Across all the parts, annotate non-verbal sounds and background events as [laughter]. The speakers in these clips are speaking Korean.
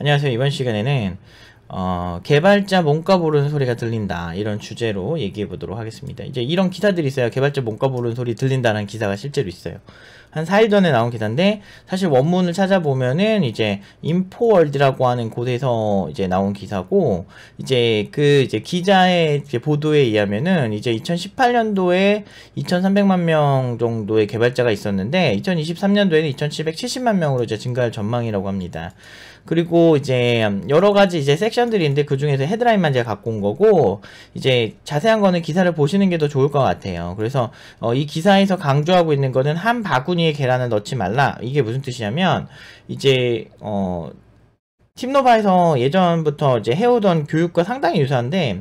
안녕하세요. 이번 시간에는 어, 개발자 몸값 오르는 소리가 들린다 이런 주제로 얘기해 보도록 하겠습니다. 이제 이런 기사들이 있어요. 개발자 몸값 오르는 소리 들린다는 기사가 실제로 있어요. 한 4일 전에 나온 기사인데 사실 원문을 찾아보면은 이제 인포월드라고 하는 곳에서 이제 나온 기사고 이제 그 이제 기자의 이제 보도에 의하면은 이제 2018년도에 2,300만 명 정도의 개발자가 있었는데 2023년도에는 2,770만 명으로 이제 증가할 전망이라고 합니다. 그리고 이제 음, 여러 가지 이제 섹션들이 있는데 그 중에서 헤드라인만 제가 갖고 온 거고 이제 자세한 거는 기사를 보시는 게 더 좋을 것 같아요. 그래서 어, 이 기사에서 강조하고 있는 거는 한 바구니에 계란을 넣지 말라. 이게 무슨 뜻이냐면 이제 어 팀노바에서 예전부터 이제 해오던 교육과 상당히 유사한데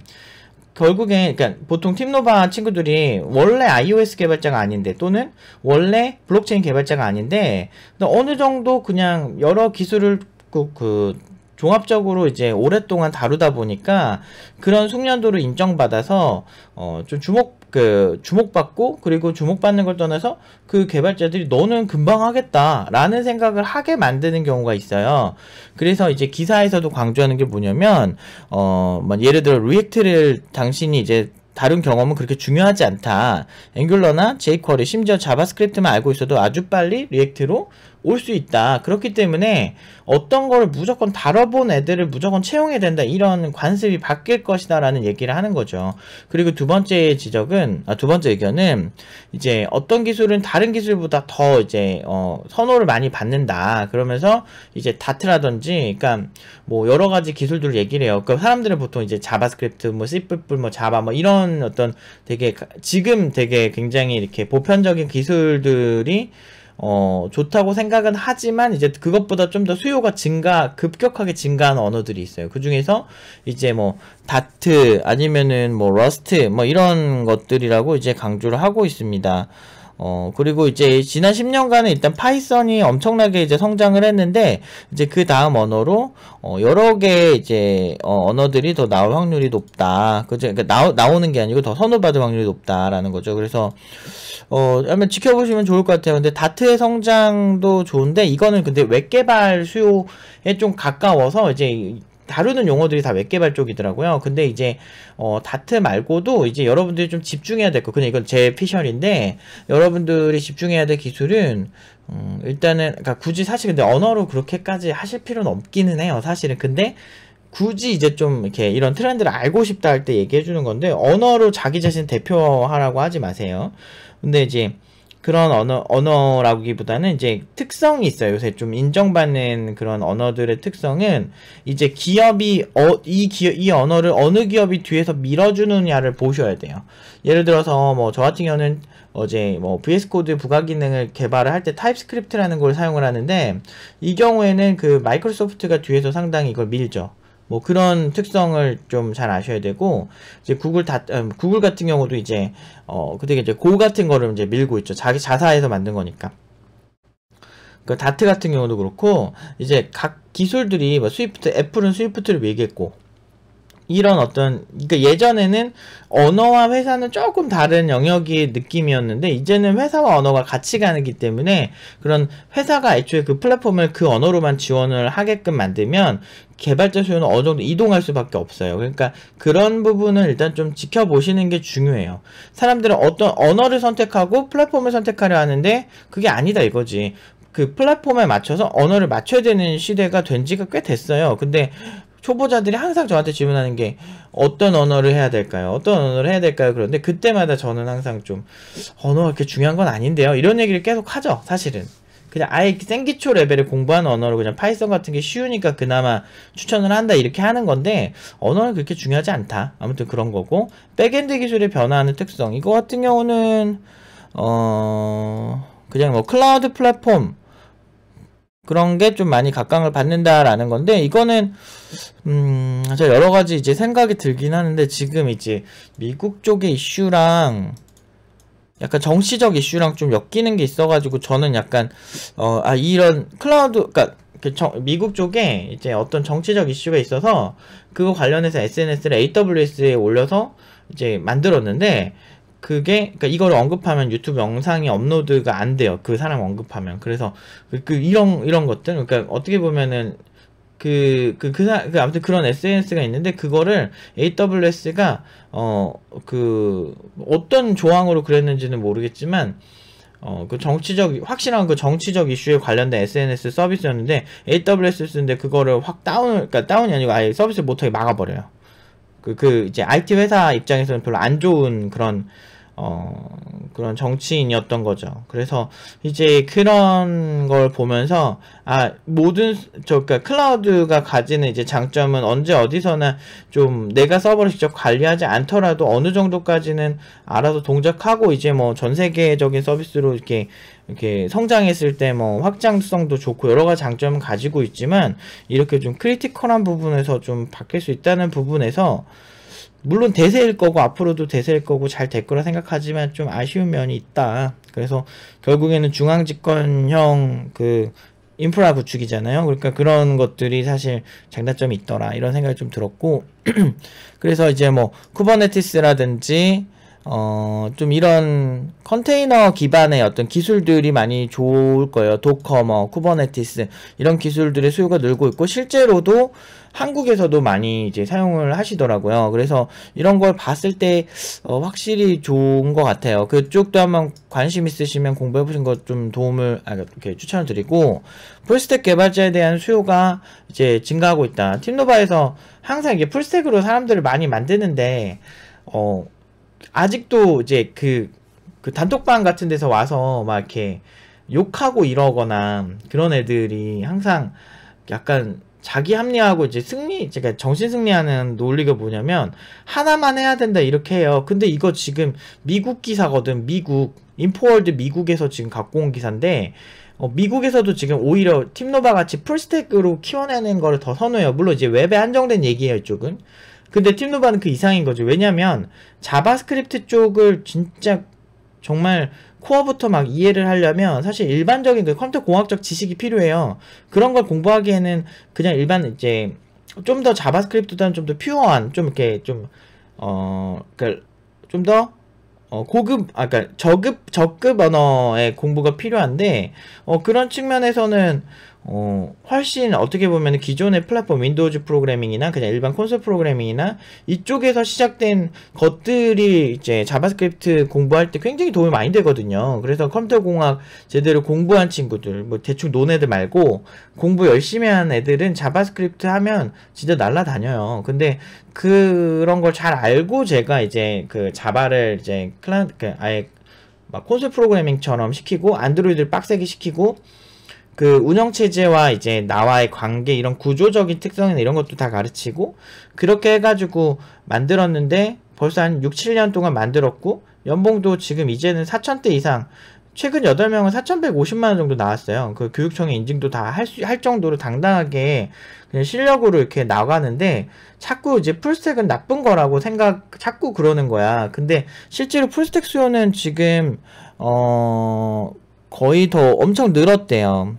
결국에 그러니까 보통 팀노바 친구들이 원래 iOS 개발자가 아닌데 또는 원래 블록체인 개발자가 아닌데 어느 정도 그냥 여러 기술을 그, 그 종합적으로 이제 오랫동안 다루다 보니까 그런 숙련도를 인정받아서 어좀 주목 그 주목받고 그리고 주목받는 걸 떠나서 그 개발자들이 너는 금방 하겠다라는 생각을 하게 만드는 경우가 있어요. 그래서 이제 기사에서도 강조하는 게 뭐냐면 어 뭐 예를 들어 리액트를 당신이 이제 다른 경험은 그렇게 중요하지 않다. 앵귤러나 제이쿼리 심지어 자바스크립트만 알고 있어도 아주 빨리 리액트로 올수 있다. 그렇기 때문에 어떤 거를 무조건 다뤄본 애들을 무조건 채용해야 된다. 이런 관습이 바뀔 것이다라는 얘기를 하는 거죠. 그리고 두 번째 지적은 아, 두 번째 의견은 이제 어떤 기술은 다른 기술보다 더 이제 어, 선호를 많이 받는다. 그러면서 이제 다트라든지 그러니까 뭐 여러 가지 기술들을 얘기를 해요. 그 그러니까 사람들은 보통 이제 자바스크립트 뭐 C++ 뭐 자바 뭐 이런 어떤 되게 지금 되게 굉장히 이렇게 보편적인 기술들이 어, 좋다고 생각은 하지만 이제 그것보다 좀 더 수요가 증가, 급격하게 증가하는 언어들이 있어요. 그 중에서 이제 뭐 다트 아니면은 뭐 러스트 뭐 이런 것들이라고 이제 강조를 하고 있습니다. 어, 그리고 이제 지난 10년간은 일단 파이썬이 엄청나게 이제 성장을 했는데, 이제 그 다음 언어로, 어, 여러 개 이제, 어, 언어들이 더 나올 확률이 높다. 그죠? 그러니까 나오, 나오는 게 아니고 더 선호받을 확률이 높다라는 거죠. 그래서, 어, 한번 지켜보시면 좋을 것 같아요. 근데 다트의 성장도 좋은데, 이거는 근데 웹 개발 수요에 좀 가까워서 이제 다루는 용어들이 다 웹개발 쪽이더라고요. 근데 이제 어, 다트 말고도 이제 여러분들이 좀 집중해야 될 거. 그냥 이건 제 피셜인데 여러분들이 집중해야 될 기술은 음, 일단은 그니까 굳이 사실 근데 언어로 그렇게까지 하실 필요는 없기는 해요. 사실은 근데 굳이 이제 좀 이렇게 이런 트렌드를 알고 싶다 할 때 얘기해 주는 건데 언어로 자기 자신 대표하라고 하지 마세요. 근데 이제 그런 언어, 언어라기보다는 이제 특성이 있어요. 요새 좀 인정받는 그런 언어들의 특성은 이제 기업이 어, 이 기업, 이 언어를 어느 기업이 뒤에서 밀어주느냐를 보셔야 돼요. 예를 들어서 뭐 저 같은 경우는 어제 뭐 VS 코드 부가 기능을 개발을 할 때 타입스크립트라는 걸 사용을 하는데 이 경우에는 그 마이크로소프트가 뒤에서 상당히 이걸 밀죠. 뭐 그런 특성을 좀 잘 아셔야 되고 이제 구글 다 음, 구글 같은 경우도 이제 어 그때 이제 고 같은 거를 이제 밀고 있죠 자기 자사에서 만든 거니까 그 다트 같은 경우도 그렇고 이제 각 기술들이 뭐 스위프트 애플은 스위프트를 밀겠고 이런 어떤 그러니까 예전에는 언어와 회사는 조금 다른 영역의 느낌이었는데 이제는 회사와 언어가 같이 가기 는 때문에 그런 회사가 애초에 그 플랫폼을 그 언어로만 지원을 하게끔 만들면 개발자 수요는 어느 정도 이동할 수밖에 없어요. 그러니까 그런 부분을 일단 좀 지켜보시는 게 중요해요. 사람들은 어떤 언어를 선택하고 플랫폼을 선택하려 하는데 그게 아니다 이거지. 그 플랫폼에 맞춰서 언어를 맞춰야 되는 시대가 된 지가 꽤 됐어요. 근데 초보자들이 항상 저한테 질문하는 게 어떤 언어를 해야 될까요? 어떤 언어를 해야 될까요? 그런데 그때마다 저는 항상 좀 언어가 그렇게 중요한 건 아닌데요. 이런 얘기를 계속 하죠. 사실은. 그냥 아예 생기초 레벨에 공부하는 언어로 그냥 파이썬 같은 게 쉬우니까 그나마 추천을 한다 이렇게 하는 건데 언어는 그렇게 중요하지 않다. 아무튼 그런 거고 백엔드 기술의 변화하는 특성 이거 같은 경우는 어 그냥 뭐 클라우드 플랫폼 그런 게 좀 많이 각광을 받는다라는 건데 이거는 음, 저 여러 가지 이제 생각이 들긴 하는데 지금 이제 미국 쪽의 이슈랑 약간 정치적 이슈랑 좀 엮이는 게 있어가지고 저는 약간 어아 이런 클라우드 그러니까 그 정, 미국 쪽에 이제 어떤 정치적 이슈가 있어서 그거 관련해서 SNS를 AWS에 올려서 이제 만들었는데 그게 그러니까 이걸 언급하면 유튜브 영상이 업로드가 안 돼요. 그 사람 언급하면. 그래서 그, 그 이런 이런 것들 그러니까 어떻게 보면은 그, 그, 그, 사, 그, 아무튼 그런 SNS가 있는데, 그거를 AWS가, 어, 그, 어떤 조항으로 그랬는지는 모르겠지만, 어, 그 정치적, 확실한 그 정치적 이슈에 관련된 SNS 서비스였는데, AWS 쓰는데 그거를 확 다운, 그니까 다운이 아니고 아예 서비스를 못하게 막아버려요. 그, 그 이제 IT 회사 입장에서는 별로 안 좋은 그런 어, 그런 정치인이었던 거죠. 그래서 이제 그런 걸 보면서 아 모든 저그 그러니까 클라우드가 가지는 이제 장점은 언제 어디서나 좀 내가 서버를 직접 관리하지 않더라도 어느 정도까지는 알아서 동작하고 이제 뭐 전 세계적인 서비스로 이렇게 이렇게 성장했을 때 뭐 확장성도 좋고 여러 가지 장점은 가지고 있지만 이렇게 좀 크리티컬한 부분에서 좀 바뀔 수 있다는 부분에서 물론 대세일 거고 앞으로도 대세일 거고 잘 될 거라 생각하지만 좀 아쉬운 면이 있다. 그래서 결국에는 중앙집권형 그 인프라 구축이잖아요. 그러니까 그런 것들이 사실 장단점이 있더라 이런 생각이 좀 들었고 [clears throat] 그래서 이제 뭐 쿠버네티스라든지 어, 좀 이런 컨테이너 기반의 어떤 기술들이 많이 좋을 거예요. 도커, 뭐, 쿠버네티스, 이런 기술들의 수요가 늘고 있고, 실제로도, 한국에서도 많이 이제 사용을 하시더라고요. 그래서 이런 걸 봤을 때 어, 확실히 좋은 것 같아요. 그쪽도 한번 관심 있으시면 공부해 보신 것 좀 도움을 아, 이렇게 추천을 드리고 풀스택 개발자에 대한 수요가 이제 증가하고 있다. 팀노바에서 항상 이게 풀스택으로 사람들을 많이 만드는데 어 아직도 이제 그, 그 단톡방 같은 데서 와서 막 이렇게 욕하고 이러거나 그런 애들이 항상 약간 자기 합리화하고 이제 승리, 제가 그러니까 정신 승리하는 논리가 뭐냐면 하나만 해야 된다 이렇게 해요. 근데 이거 지금 미국 기사거든. 미국 인포월드 미국에서 지금 갖고 온 기사인데 어, 미국에서도 지금 오히려 팀노바 같이 풀스택으로 키워내는 거를 더 선호해요. 물론 이제 웹에 한정된 얘기예요, 이쪽은. 근데 팀노바는 그 이상인 거죠. 왜냐면 자바스크립트 쪽을 진짜 정말 코어부터 막 이해를 하려면 사실 일반적인 그 컴퓨터 공학적 지식이 필요해요. 그런 걸 공부하기에는 그냥 일반 이제 좀 더 자바스크립트보다는 좀더 퓨어한 좀 이렇게 좀 어 그 좀 더 어, 고급, 아까 그러니까 저급, 저급 언어의 공부가 필요한데, 어, 그런 측면에서는, 어, 훨씬 어떻게 보면 기존의 플랫폼 윈도우즈 프로그래밍이나 그냥 일반 콘솔 프로그래밍이나 이쪽에서 시작된 것들이 이제 자바스크립트 공부할 때 굉장히 도움이 많이 되거든요. 그래서 컴퓨터 공학 제대로 공부한 친구들, 뭐 대충 논 애들 말고 공부 열심히 한 애들은 자바스크립트 하면 진짜 날라다녀요. 근데 그런 걸 잘 알고 제가 이제 그 자바를 이제 클라 그 아예 막 콘솔 프로그래밍처럼 시키고 안드로이드를 빡세게 시키고 그 운영 체제와 이제 나와의 관계 이런 구조적인 특성이나 이런 것도 다 가르치고 그렇게 해가지고 만들었는데 벌써 한 6, 7년 동안 만들었고 연봉도 지금 이제는 4천대 이상 최근 8명은 4,150만 원 정도 나왔어요. 그 교육청의 인증도 다할할 정도로 당당하게 그냥 실력으로 이렇게 나가는데 자꾸 이제 풀스택은 나쁜 거라고 생각 자꾸 그러는 거야. 근데 실제로 풀스택 수요는 지금 어 거의 더 엄청 늘었대요.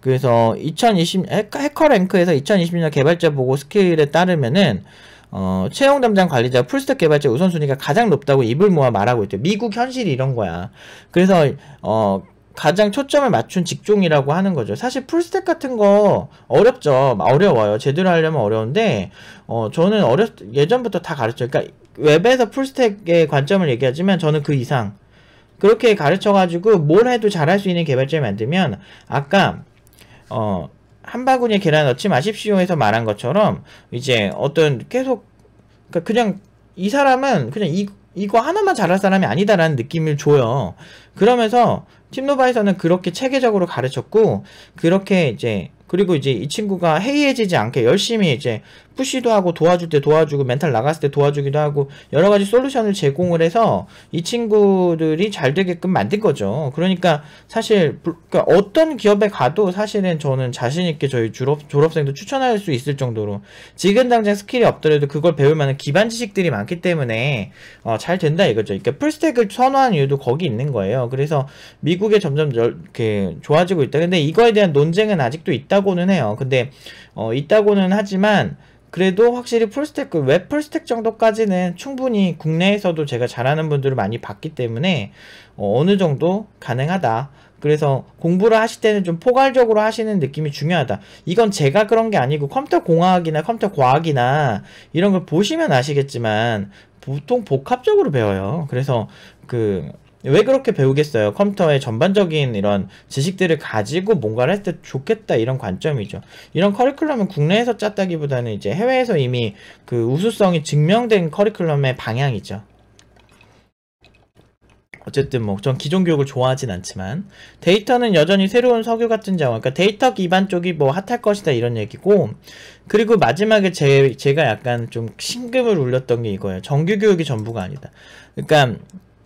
그래서 2020 해커랭크에서 2020년 개발자 보고 스케일에 따르면은 어, 채용 담당 관리자 풀스택 개발자 우선순위가 가장 높다고 입을 모아 말하고 있대요. 미국 현실이 이런 거야. 그래서 어, 가장 초점을 맞춘 직종이라고 하는 거죠. 사실 풀스택 같은 거 어렵죠. 어려워요. 제대로 하려면 어려운데 어 저는 어렸 예전부터 다 가르쳐. 요 그러니까 웹에서 풀스택의 관점을 얘기하지만 저는 그 이상 그렇게 가르쳐 가지고 뭘 해도 잘할 수 있는 개발자를 만들면 아까 어, 한 바구니에 계란 넣지 마십시오 해서 말한 것처럼 이제 어떤 계속 그러니까 그냥 이 사람은 그냥 이 이거 하나만 잘할 사람이 아니다라는 느낌을 줘요. 그러면서 팀노바에서는 그렇게 체계적으로 가르쳤고 그렇게 이제 그리고 이제 이 친구가 해이해지지 않게 열심히 이제 푸시도 하고 도와줄 때 도와주고 멘탈 나갔을 때 도와주기도 하고 여러 가지 솔루션을 제공을 해서 이 친구들이 잘 되게끔 만든 거죠. 그러니까 사실 그러니까 어떤 기업에 가도 사실은 저는 자신 있게 저희 졸업, 졸업생도 추천할 수 있을 정도로 지금 당장 스킬이 없더라도 그걸 배울 만한 기반 지식들이 많기 때문에 어, 잘 된다 이거죠. 그러니까 풀스택을 선호한 이유도 거기 있는 거예요. 그래서 미국에 점점 열, 이렇게 좋아지고 있다. 근데 이거에 대한 논쟁은 아직도 있다고는 해요. 근데 어, 있다고는 하지만 그래도 확실히 풀스택, 그 웹 풀스택 정도까지는 충분히 국내에서도 제가 잘하는 분들을 많이 봤기 때문에 어, 어느 정도 가능하다. 그래서 공부를 하실 때는 좀 포괄적으로 하시는 느낌이 중요하다. 이건 제가 그런 게 아니고 컴퓨터 공학이나 컴퓨터 과학이나 이런 걸 보시면 아시겠지만 보통 복합적으로 배워요. 그래서 그왜 그렇게 배우겠어요? 컴퓨터의 전반적인 이런 지식들을 가지고 뭔가를 했을 때 좋겠다 이런 관점이죠. 이런 커리큘럼은 국내에서 짰다기보다는 이제 해외에서 이미 그 우수성이 증명된 커리큘럼의 방향이죠. 어쨌든 뭐 전 기존 교육을 좋아하진 않지만 데이터는 여전히 새로운 석유 같은 자원 그러니까 데이터 기반 쪽이 뭐 핫할 것이다 이런 얘기고 그리고 마지막에 제, 제가 약간 좀 심금을 울렸던 게 이거예요 정규 교육이 전부가 아니다 그러니까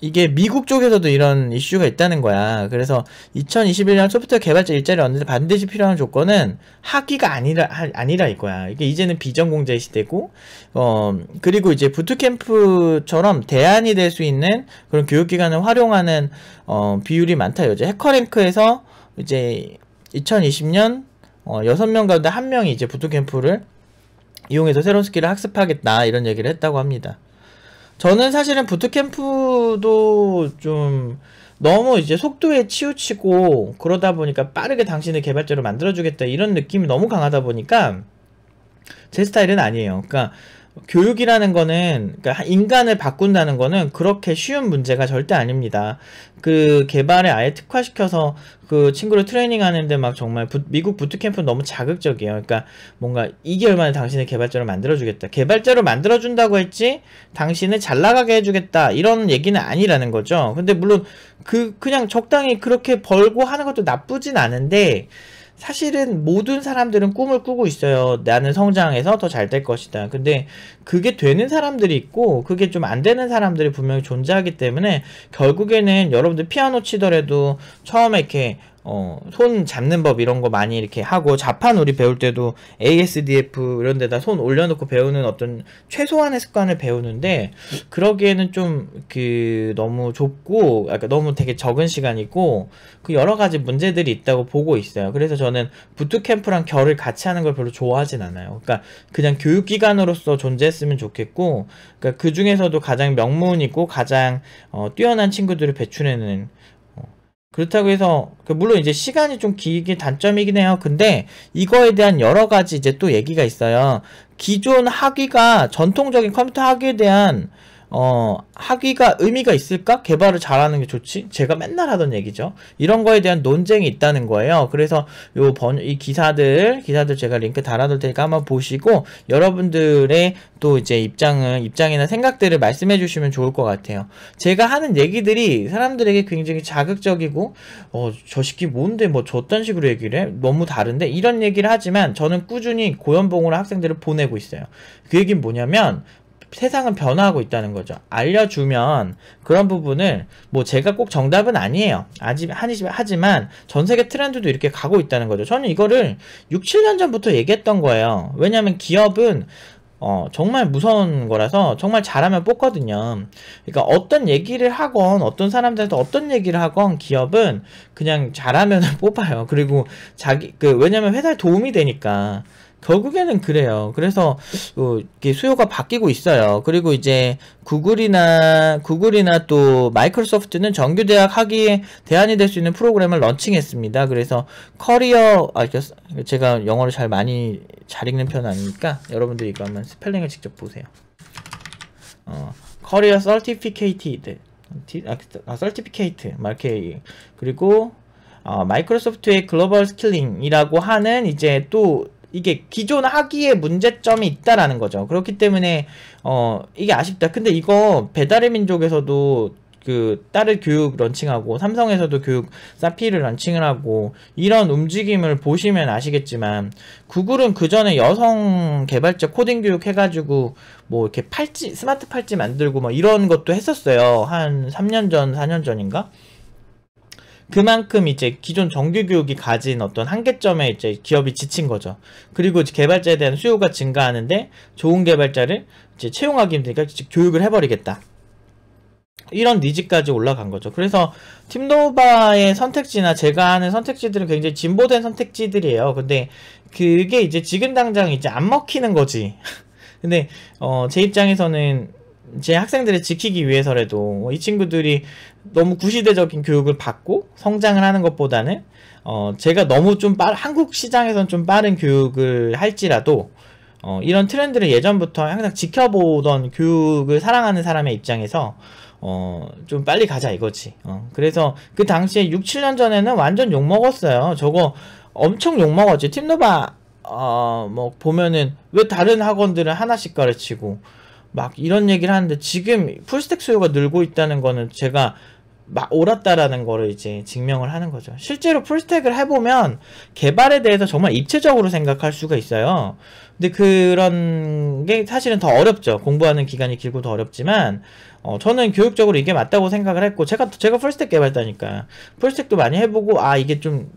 이게 미국 쪽에서도 이런 이슈가 있다는 거야. 그래서 2021년 소프트웨어 개발자 일자리를 얻는데 반드시 필요한 조건은 학위가 아니라 하, 아, 아니라 이거야. 이게 이제는 비전공자의 시대고 어 그리고 이제 부트캠프처럼 대안이 될 수 있는 그런 교육기관을 활용하는 어 비율이 많다. 요즘 해커랭크에서 이제 2020년 어 6명 가운데 1명이 이제 부트캠프를 이용해서 새로운 스킬을 학습하겠다 이런 얘기를 했다고 합니다. 저는 사실은 부트캠프도 좀 너무 이제 속도에 치우치고 그러다 보니까 빠르게 당신을 개발자로 만들어주겠다 이런 느낌이 너무 강하다 보니까 제 스타일은 아니에요. 그러니까 교육이라는 거는 그러니까 인간을 바꾼다는 거는 그렇게 쉬운 문제가 절대 아닙니다. 그 개발에 아예 특화시켜서 그 친구를 트레이닝하는데 막 정말 부, 미국 부트캠프 너무 자극적이에요. 그러니까 뭔가 2개월 만에 당신의 개발자로 만들어주겠다. 개발자로 만들어준다고 했지 당신을 잘 나가게 해주겠다 이런 얘기는 아니라는 거죠. 근데 물론 그 그냥 적당히 그렇게 벌고 하는 것도 나쁘진 않은데 사실은 모든 사람들은 꿈을 꾸고 있어요. 나는 성장해서 더 잘 될 것이다. 근데 그게 되는 사람들이 있고 그게 좀 안 되는 사람들이 분명히 존재하기 때문에 결국에는 여러분들 피아노 치더라도 처음에 이렇게 어, 손 잡는 법 이런 거 많이 이렇게 하고 자판 우리 배울 때도 ASDF 이런 데다 손 올려놓고 배우는 어떤 최소한의 습관을 배우는데 그러기에는 좀 그 너무 좁고 약간 너무 되게 적은 시간이고 그 여러 가지 문제들이 있다고 보고 있어요. 그래서 저는 부트캠프랑 결을 같이 하는 걸 별로 좋아하진 않아요. 그러니까 그냥 교육 기관으로서 존재했으면 좋겠고 그러니까 그 중에서도 가장 명문이고 가장 어, 뛰어난 친구들을 배출해내는 그렇다고 해서 그 물론 이제 시간이 좀 길게 단점이긴 해요. 근데 이거에 대한 여러 가지 이제 또 얘기가 있어요. 기존 학위가 전통적인 컴퓨터 학위에 대한 어, 하기가 의미가 있을까? 개발을 잘하는 게 좋지? 제가 맨날 하던 얘기죠. 이런 거에 대한 논쟁이 있다는 거예요. 그래서 요 번, 이 기사들, 기사들 제가 링크 달아둘 테니까 한번 보시고 여러분들의 또 이제 입장은, 입장이나 생각들을 말씀해 주시면 좋을 것 같아요. 제가 하는 얘기들이 사람들에게 굉장히 자극적이고, 어, 저 시기 뭔데 뭐 저딴 식으로 얘기를 해? 너무 다른데? 이런 얘기를 하지만 저는 꾸준히 고연봉으로 학생들을 보내고 있어요. 그 얘기는 뭐냐면 세상은 변화하고 있다는 거죠. 알려주면 그런 부분을 뭐 제가 꼭 정답은 아니에요. 아직 하지만 전 세계 트렌드도 이렇게 가고 있다는 거죠. 저는 이거를 6, 7년 전부터 얘기했던 거예요. 왜냐하면 기업은 어, 정말 무서운 거라서 정말 잘하면 뽑거든요. 그러니까 어떤 얘기를 하건 어떤 사람들한테 어떤 얘기를 하건 기업은 그냥 잘하면 [laughs] 뽑아요. 그리고 자기 그 왜냐면 회사에 도움이 되니까. 결국에는 그래요. 그래서 어, 이게 수요가 바뀌고 있어요. 그리고 이제 구글이나 구글이나 또 마이크로소프트는 정규 대학 학위에 대안이 될 수 있는 프로그램을 런칭했습니다. 그래서 커리어 아 제가 영어를 잘 많이 잘 읽는 편은 아니니까 여러분들 이거 한번 스펠링을 직접 보세요. 어, 커리어 서티피케이티드 아, 서티피케이트 아, 마 이렇게 그리고 어, 마이크로소프트의 글로벌 스킬링이라고 하는 이제 또 이게 기존 하기에 문제점이 있다라는 거죠. 그렇기 때문에 어 이게 아쉽다. 근데 이거 배달의 민족에서도 그 딸을 교육 런칭하고 삼성에서도 교육 사피를 런칭을 하고 이런 움직임을 보시면 아시겠지만 구글은 그 전에 여성 개발자 코딩 교육 해가지고 뭐 이렇게 팔찌 스마트 팔찌 만들고 뭐 이런 것도 했었어요 한 3년 전 4년 전인가 그만큼 이제 기존 정규 교육이 가진 어떤 한계점에 이제 기업이 지친 거죠. 그리고 개발자에 대한 수요가 증가하는데 좋은 개발자를 이제 채용하기 힘드니까 교육을 해버리겠다. 이런 니즈까지 올라간 거죠. 그래서 팀노바의 선택지나 제가 하는 선택지들은 굉장히 진보된 선택지들이에요. 근데 그게 이제 지금 당장 이제 안 먹히는 거지. [laughs] 근데 어, 제 입장에서는 제 학생들을 지키기 위해서라도 뭐 이 친구들이 너무 구시대적인 교육을 받고 성장을 하는 것보다는 어, 제가 너무 좀 빠른 한국 시장에선 좀 빠른 교육을 할지라도 어, 이런 트렌드를 예전부터 항상 지켜보던 교육을 사랑하는 사람의 입장에서 어, 좀 빨리 가자 이거지. 어, 그래서 그 당시에 6, 7년 전에는 완전 욕먹었어요. 저거 엄청 욕먹었지. 팀노바, 어, 뭐, 보면은 왜 다른 학원들은 하나씩 가르치고, 막 이런 얘기를 하는데 지금 풀스택 수요가 늘고 있다는 거는 제가 막 옳았다라는 거를 이제 증명을 하는 거죠. 실제로 풀스택을 해보면 개발에 대해서 정말 입체적으로 생각할 수가 있어요. 근데 그런 게 사실은 더 어렵죠. 공부하는 기간이 길고 더 어렵지만 어, 저는 교육적으로 이게 맞다고 생각을 했고 제가 제가 풀스택 개발자니까 풀스택도 많이 해보고 아 이게 좀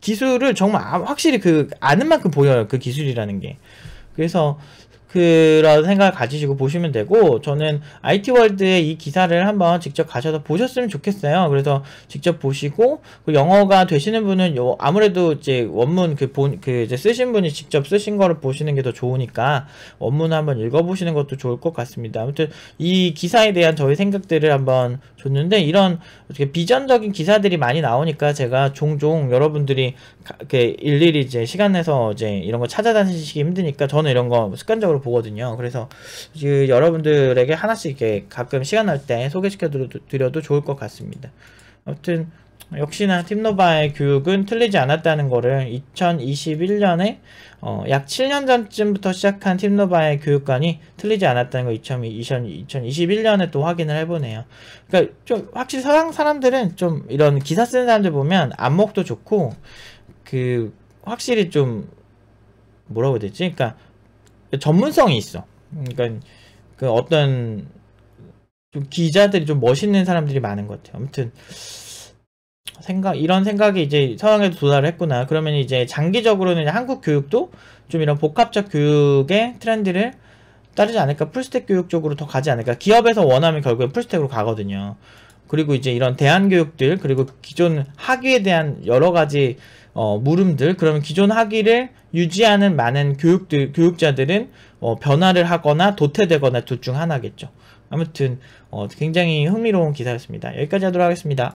기술을 정말 아, 확실히 그 아는 만큼 보여요. 그 기술이라는 게. 그래서 그런 생각을 가지시고 보시면 되고 저는 IT 월드에 이 기사를 한번 직접 가셔서 보셨으면 좋겠어요. 그래서 직접 보시고 그 영어가 되시는 분은 요 아무래도 이제 원문 그 본그 그 이제 쓰신 분이 직접 쓰신 거를 보시는 게 더 좋으니까 원문 한번 읽어보시는 것도 좋을 것 같습니다. 아무튼 이 기사에 대한 저희 생각들을 한번 줬는데 이런 어떻게 비전적인 기사들이 많이 나오니까 제가 종종 여러분들이 이렇게 일일이 이제 시간 내서 이제 이런 거 찾아다니시기 힘드니까 저는 이런 거 습관적으로 보거든요. 그래서 그 여러분들에게 하나씩 이렇게 가끔 시간 날 때 소개시켜 드려도 좋을 것 같습니다. 아무튼 역시나 팁노바의 교육은 틀리지 않았다는 것을 2021년에 어, 약 7년 전쯤부터 시작한 팁노바의 교육관이 틀리지 않았다는 걸 2021년에 또 확인을 해보네요. 그러니까 좀 확실히 서양 사람들은 좀 이런 기사 쓰는 사람들 보면 안목도 좋고 그 확실히 좀 뭐라고 해야 되지? 그러니까 전문성이 있어. 그러니까 그 어떤 좀 기자들이 좀 멋있는 사람들이 많은 것 같아요. 아무튼 생각 이런 생각이 이제 서양에도 도달을 했구나. 그러면 이제 장기적으로는 한국 교육도 좀 이런 복합적 교육의 트렌드를 따르지 않을까 풀스택 교육 쪽으로 더 가지 않을까 기업에서 원하면 결국엔 풀스택으로 가거든요 그리고 이제 이런 대안 교육들 그리고 기존 학위에 대한 여러 가지 어, 물음들 그러면 기존 학위를 유지하는 많은 교육들 교육자들은 어, 변화를 하거나 도태되거나 둘 중 하나겠죠. 아무튼 어, 굉장히 흥미로운 기사였습니다. 여기까지 하도록 하겠습니다.